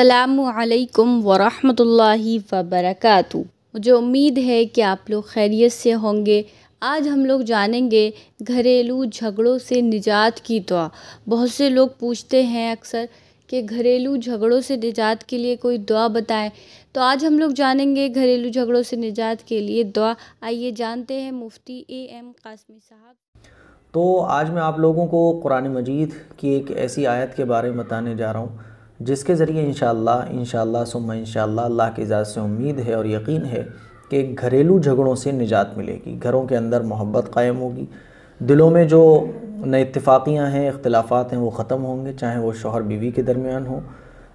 अल्लाम वरहमतुल्लाहि वबरकatuh मुझे उम्मीद है कि आप लोग खैरियत से होंगे आज हम लोग जानेंगे घरेलू झगड़ों से निजात की दुआ बहुत से लोग पूछते हैं अक्सर कि घरेलू झगड़ों से निजात के लिए कोई दुआ बताएं तो आज हम लोग जानेंगे घरेलू झगड़ों से निजात के लिए दुआ आइए जानते हैं मुफ्ती ए एम कासमी साहब तो आज मैं आप लोगों को कुरान मजीद की एक ऐसी आयत के बारे में बताने जा रहा हूँ जिसके ज़रिए इन इन सुम इन अल्लाह की ज़ात से उम्मीद है और यकीन है कि घरेलू झगड़ों से निजात मिलेगी घरों के अंदर मोहब्बत कायम होगी दिलों में जो नए इतफ़ाक़ियाँ हैं अख्तिलाफ़ात हैं वो ख़त्म होंगे चाहे वो शोहर बीवी के दरमियान हो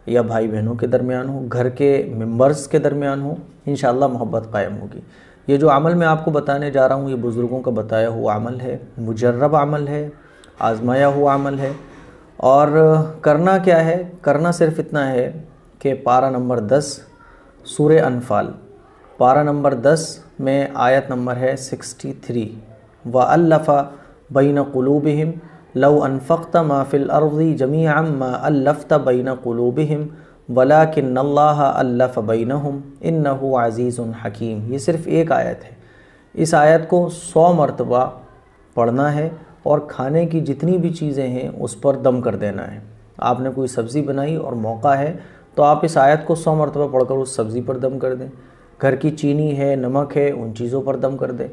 या भाई बहनों के दरमियान हो घर के मेम्बर्स के दरमियान हो इन मोहब्बत कायम होगी ये जो अमल मैं आपको बताने जा रहा हूँ ये बुज़ुर्गों का बताया हुआ अमल है मुजर्रब अमल है आज़माया हुआ अमल है और करना क्या है करना सिर्फ इतना है कि पारा नंबर दस सूर अनफाल पारा नंबर दस में आयत नंबर है सिक्सटी थ्री व अल्लफ़ा बैन क़लूबहम लव अनफ़क्त माफ़िल अर्जी जमी अम्मा अल्लफ़त बैन क़लूबहम वला अल्लफ बैन हम इन आज़ीज़ हकीम ये सिर्फ़ एक आयत है इस आयत को सौ मरतबा पढ़ना है और खाने की जितनी भी चीज़ें हैं उस पर दम कर देना है आपने कोई सब्ज़ी बनाई और मौका है तो आप इस आयत को सौ मरतबा पढ़कर उस सब्ज़ी पर दम कर दें घर की चीनी है नमक है उन चीज़ों पर दम कर दें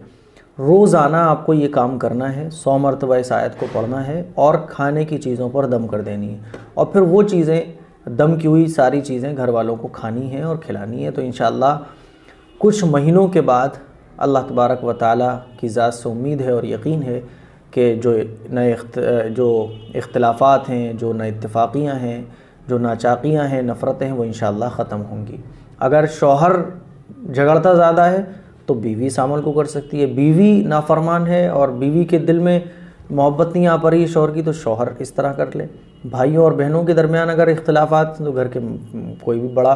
रोज़ाना आपको ये काम करना है सौ मरतबा इस आयत को पढ़ना है और खाने की चीज़ों पर दम कर देनी है और फिर वो चीज़ें दम की हुई सारी चीज़ें घर वालों को खानी है और खिलानी है तो इन कुछ महीनों के बाद अल्लाह तबारक व ताली की ज़ात से उम्मीद है और यकीन है के जो नए जो इख्तलाफात हैं जो नए इतफाक़ियाँ हैं जो नाचाकियाँ हैं नफ़रतें हैं वो इन ख़त्म होंगी अगर शौहर झगड़ता ज़्यादा है तो बीवी सामल को कर सकती है बीवी नाफरमान है और बीवी के दिल में मोहब्बत नहीं आ पा रही है की तो शौहर इस तरह कर ले भाइयों और बहनों के दरमियान अगर इख्लाफा तो घर के कोई भी बड़ा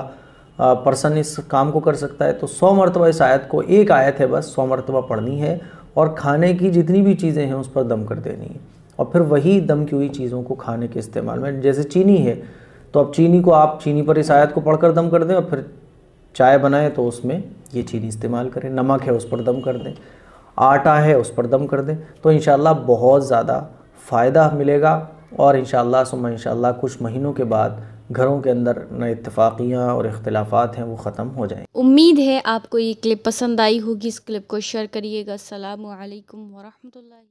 पर्सन इस काम को कर सकता है तो सौ मरतबा इस आयत को एक आयत है बस सौ मरतबा पढ़नी है और खाने की जितनी भी चीज़ें हैं उस पर दम कर देनी है और फिर वही दम की हुई चीज़ों को खाने के इस्तेमाल में जैसे चीनी है तो अब चीनी को आप चीनी पर इस आयत को पढ़कर दम कर दें और फिर चाय बनाएं तो उसमें ये चीनी इस्तेमाल करें नमक है उस पर दम कर दें आटा है उस पर दम कर दें तो इन बहुत ज़्यादा फ़ायदा मिलेगा और इन शाला इन कुछ महीनों के बाद घरों के अंदर न इतफाक़ियाँ और अख्तिलाफ़ हैं वो ख़त्म हो जाएँ उम्मीद है आपको ये क्लिप पसंद आई होगी इस क्लिप को शेयर करिएगा अल्लाम वरहमल